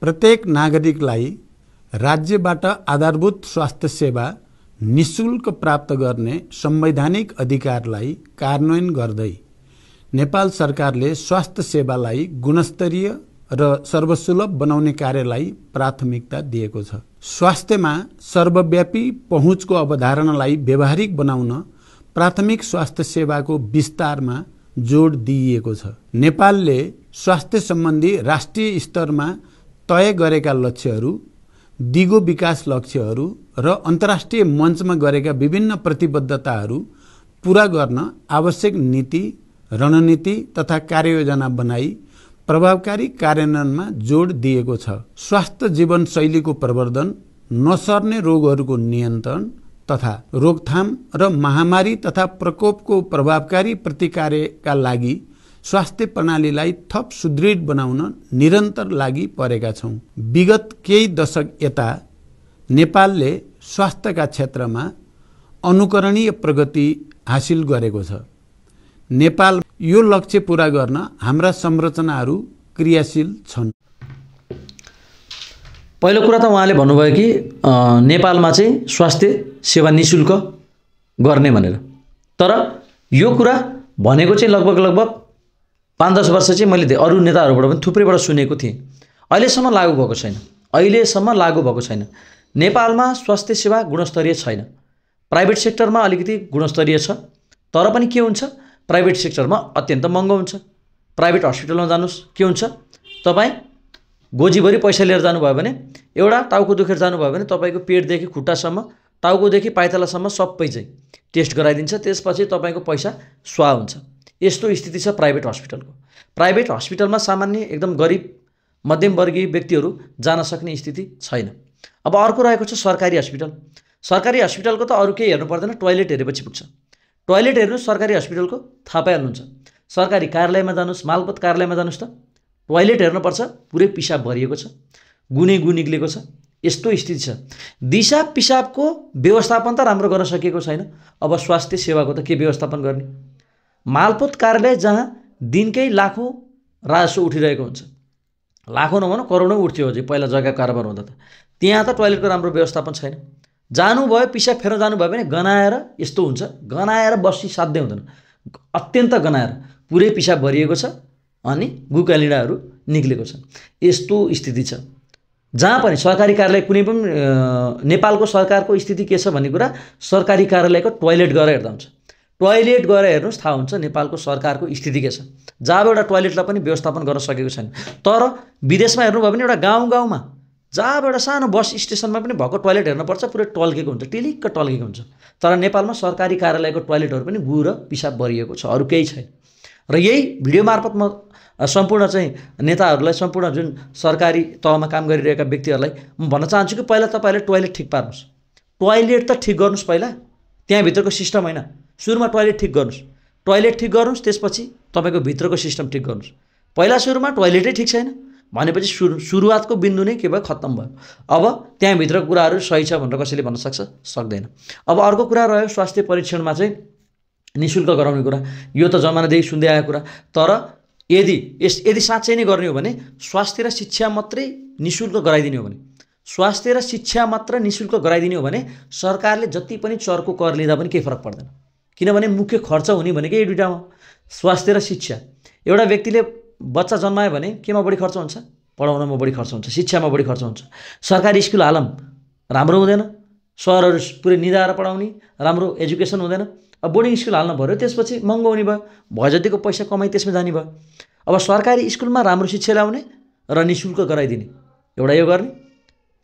प्रत्येक नागरिकलाई राज्यबाट आधारभूत स्वास्थ्य सेवा निशुल्क प्राप्त गर्ने संवैधानिक अधिकारलाई कार्यान्वयन गर्दै नेपाल सरकारले स्वास्थ्य सेवालाई गुणस्तरीय र सर्वसुलभ बनाउने कार्यलाई प्राथमिकता दिएको छ स्वास्थ्यमा सर्वव्यापी पहुँचको अवधारणालाई व्यवहारिक बनाउन प्राथमिक स्वास्थ्य सेवाको विस्तारमा जोड दिइएको छ नेपालले स्वास्थ्य सम्बन्धी राष्ट्रिय स्तरमा तय गरेका लक्ष्यहरू दिगो विकास लक्ष्यहरू र अन्तर्राष्ट्रिय मञ्चमा गरेका विभिन्न प्रतिबद्धताहरू पुरा गर्न आवश्यक नीति रणनीति तथा कार्ययोजना बनाई प्रभावकारी कार्यान्वयनमा जोड दिएको छ स्वास्थ्य जीवनशैलीको प्रवर्धन नसर्ने रोगहरूको नियन्त्रण तथा रोकथाम र महामारी तथा प्रकोपको प्रभावकारी प्रतिकारका लागि स्वास्थ्य प्रणालीलाई थप सुदृढ बनाउन निरन्तर लागि परेका छौँ विगत केही दशक यता नेपालले स्वास्थ्यका क्षेत्रमा अनुकरणीय प्रगति हासिल गरेको छ नेपाल यो लक्ष्य पुरा गर्न हाम्रा संरचनाहरू क्रियाशील छन् पहिलो कुरा त उहाँले भन्नुभयो कि नेपालमा चाहिँ स्वास्थ्य सेवा नि शुल्क गर्ने भनेर तर यो कुरा भनेको चाहिँ लगभग लगभग पाँच दस वर्ष चाहिँ मैले अरू नेताहरूबाट पनि थुप्रैबाट सुनेको थिएँ अहिलेसम्म लागु भएको छैन अहिलेसम्म लागु भएको छैन नेपालमा स्वास्थ्य सेवा गुणस्तरीय छैन प्राइभेट सेक्टरमा अलिकति गुणस्तरीय छ तर पनि के हुन्छ प्राइभेट सेक्टरमा अत्यन्त महँगो हुन्छ प्राइभेट हस्पिटलमा जानुहोस् के हुन्छ तपाईँ गोजीभरि पैसा लिएर जानुभयो भने एउटा टाउको दुखेर जानुभयो भने तपाईँको पेटदेखि खुट्टासम्म टाउकोदेखि पाइतालासम्म सबै चाहिँ टेस्ट गराइदिन्छ त्यसपछि तपाईँको पैसा स्वा हुन्छ यस्तो स्थिति छ प्राइभेट हस्पिटलको प्राइभेट हस्पिटलमा सामान्य एकदम गरिब मध्यमवर्गीय व्यक्तिहरू जान सक्ने स्थिति छैन अब अर्को रहेको छ सरकारी हस्पिटल सरकारी हस्पिटलको त अरू केही हेर्नु पर्दैन टोयलेट हेरेपछि पुग्छ टोयलेट हेर्नु सरकारी हस्पिटलको थाहा पाइहाल्नुहुन्छ सरकारी कार्यालयमा जानुहोस् मालपत कार्यालयमा जानुहोस् त टोयलेट हेर्नुपर्छ पुरै पिसाब भरिएको छ गुने गु निक्लिएको छ यस्तो स्थिति छ दिसा पिसाबको व्यवस्थापन त राम्रो गर्न सकिएको छैन अब स्वास्थ्य सेवाको त के व्यवस्थापन गर्ने मालपोत कार्यालय जहाँ दिनकै लाखौँ राजस्व उठिरहेको हुन्छ लाखौँ नभनौँ करोडौँ उठ्थ्यो अझै पहिला जग्गा कारोबार हुँदा त त्यहाँ त टोइलेटको राम्रो व्यवस्थापन छैन जानुभयो पिसाब फेर्न जानुभयो भने गनाएर यस्तो हुन्छ गनाएर बस्ती साध्य हुँदैन अत्यन्त गनाएर पुरै पिसाब भरिएको छ अनि गुकालिँडाहरू निक्लेको छ यस्तो स्थिति छ जहाँ पनि सरकारी कार्यालय कुनै पनि नेपालको सरकारको स्थिति के छ भन्ने कुरा सरकारी कार्यालयको टोइलेट गएर हेर्दा हुन्छ टोयलेट गएर हेर्नुहोस् थाहा हुन्छ नेपालको सरकारको स्थिति के छ जहाँ एउटा टोयलेटलाई पनि व्यवस्थापन गर्न सकेको छैन तर विदेशमा हेर्नुभयो भने एउटा गाउँ गाउँमा जहाँबाट सानो बस स्टेसनमा पनि भएको टोयलेट हेर्नुपर्छ पुरै टल्केको हुन्छ टिलिक्क टल्केको हुन्छ तर नेपालमा सरकारी कार्यालयको टोयलेटहरू पनि गु र पिसाब भरिएको छ अरू केही छैन र यही भिडियो मार्फत म सम्पूर्ण चाहिँ नेताहरूलाई सम्पूर्ण जुन सरकारी तहमा काम गरिरहेका व्यक्तिहरूलाई म भन्न चाहन्छु कि पहिला तपाईँले टोयलेट ठिक पार्नुहोस् टोयलेट त ठिक गर्नुहोस् पहिला त्यहाँभित्रको सिस्टम होइन सुरुमा टोयलेट ठिक गर्नुहोस् टोयलेट ठिक गर्नुहोस् त्यसपछि तपाईँको भित्रको सिस्टम ठिक गर्नुहोस् पहिला सुरुमा टोयलेटै ठिक छैन भनेपछि सुरु सुरुवातको बिन्दु नै के भयो खत्तम भयो अब त्यहाँभित्र कुराहरू सही छ भनेर कसैले भन्न सक्छ सक्दैन अब अर्को कुरा रह्यो स्वास्थ्य परीक्षणमा चाहिँ नि शुल्क गराउने कुरा यो त जमानादेखि सुन्दै आएको कुरा तर यदि यस यदि साँच्चै नै गर्ने हो भने स्वास्थ्य र शिक्षा मात्रै नि शुल्क गराइदिने हो भने स्वास्थ्य र शिक्षा मात्र नि शुल्क गराइदिने हो भने सरकारले जति पनि चर्को कर लिँदा पनि केही फरक पर्दैन किनभने मुख्य खर्च हुने भनेकै यो दुइटामा स्वास्थ्य र शिक्षा एउटा व्यक्तिले बच्चा जन्मायो भने केमा बढी खर्च हुन्छ पढाउनमा बढी खर्च हुन्छ शिक्षामा बढी खर्च हुन्छ सरकारी स्कुल हालम राम्रो हुँदैन सरहरू पुरै निधाएर पढाउने राम्रो एजुकेसन हुँदैन अब बोर्डिङ स्कुल हाल्न पऱ्यो त्यसपछि महँगो हुने भयो भयो जतिको पैसा कमाइ त्यसमा जाने भयो अब सरकारी स्कुलमा राम्रो शिक्षा ल्याउने र नि शुल्क गराइदिने एउटा यो गर्ने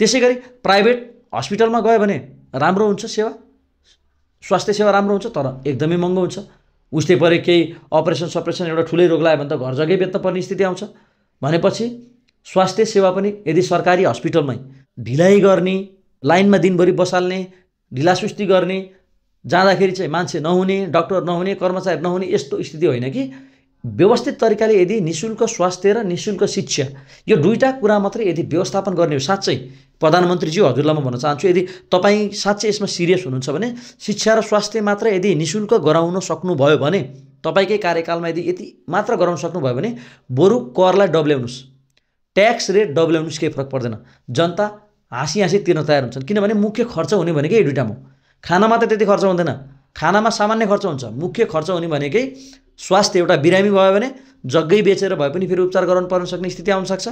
त्यसै गरी प्राइभेट हस्पिटलमा गयो भने राम्रो हुन्छ सेवा स्वास्थ्य सेवा राम्रो हुन्छ तर एकदमै महँगो हुन्छ उस्तै परे केही अपरेसन सपरेसन एउटा ठुलै रोग लाग्यो भने त घर जग्गै बेच्न पर्ने स्थिति आउँछ भनेपछि स्वास्थ्य सेवा पनि यदि सरकारी हस्पिटलमै ढिलाइ गर्ने लाइनमा दिनभरि बसाल्ने ढिलासुस्ती गर्ने जाँदाखेरि चाहिँ मान्छे नहुने डक्टर नहुने कर्मचारी नहुने यस्तो स्थिति होइन कि व्यवस्थित तरिकाले यदि निशुल्क स्वास्थ्य र निशुल्क शिक्षा यो दुईवटा कुरा मात्रै यदि व्यवस्थापन गर्ने हो साँच्चै प्रधानमन्त्रीज्यू हजुरलाई म भन्न चाहन्छु यदि तपाईँ साँच्चै यसमा सिरियस हुनुहुन्छ भने शिक्षा र स्वास्थ्य मात्र यदि नि शुल्क गराउन सक्नुभयो भने तपाईँकै कार्यकालमा यदि यति मात्र गराउन सक्नुभयो भने बरु करलाई डब्ल्याउनुहोस् ट्याक्स रेट डब्ल्याउनुहोस् केही फरक पर्दैन जनता हाँसी हाँसी तिर्न तयार हुन्छन् किनभने मुख्य खर्च हुने भनेकै यो दुइटामा खानामा त त्यति खर्च हुँदैन खानामा सामान्य खर्च हुन्छ मुख्य खर्च हुने भनेकै स्वास्थ्य एउटा बिरामी भयो भने जग्गै बेचेर भए पनि फेरि उपचार गराउनु पर्न सक्ने स्थिति आउनसक्छ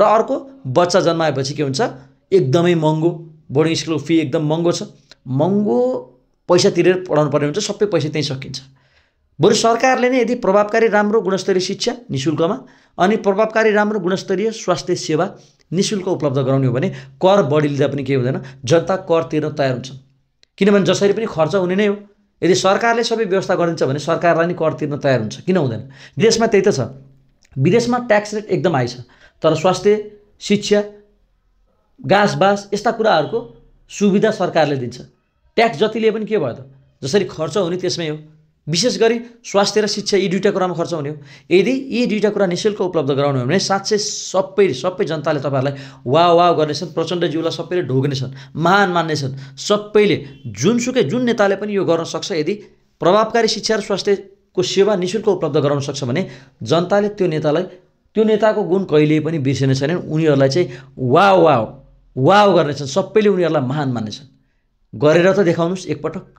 र अर्को बच्चा जन्माएपछि के हुन्छ एकदमै महँगो बोर्डिङ स्कुलको फी एकदम महँगो छ महँगो पैसा तिरेर पढाउनु पर्ने हुन्छ सबै पैसा त्यहीँ सकिन्छ बरु सरकारले नै यदि प्रभावकारी राम्रो गुणस्तरीय शिक्षा नि शुल्कमा अनि प्रभावकारी राम्रो गुणस्तरीय स्वास्थ्य सेवा नि शुल्क उपलब्ध गराउने हो भने कर बढी लिँदा पनि केही हुँदैन जनता कर तिर्न तयार हुन्छ किनभने जसरी पनि खर्च हुने नै हो यदि सरकारले सबै व्यवस्था गरिदिन्छ भने सरकारलाई नै कर तिर्न तयार हुन्छ किन हुँदैन देशमा त्यही त छ विदेशमा ट्याक्स रेट एकदम हाई छ तर स्वास्थ्य शिक्षा घाँसबास यस्ता कुराहरूको सुविधा सरकारले दिन्छ ट्याक्स जति लिए पनि के भयो त जसरी खर्च हुने त्यसमै हो विशेष गरी स्वास्थ्य र शिक्षा यी दुईवटा कुरामा खर्च हुने हो यदि यी दुईवटा कुरा निशुल्क उपलब्ध गराउनु हो भने साँच्चै सबै सबै जनताले तपाईँहरूलाई वा वा गर्नेछन् प्रचण्डज्यूलाई सबैले ढोग्नेछन् महान मान्नेछन् सबैले जुनसुकै जुन नेताले पनि यो गर्न सक्छ यदि प्रभावकारी शिक्षा र स्वास्थ्यको सेवा निशुल्क उपलब्ध गराउन सक्छ भने जनताले त्यो नेतालाई त्यो नेताको गुण कहिले पनि बिर्सिने छैनन् उनीहरूलाई चाहिँ वा वा वाव गर्नेछन् सबैले उनीहरूलाई महान मान्नेछन् गरेर त देखाउनुहोस् एकपटक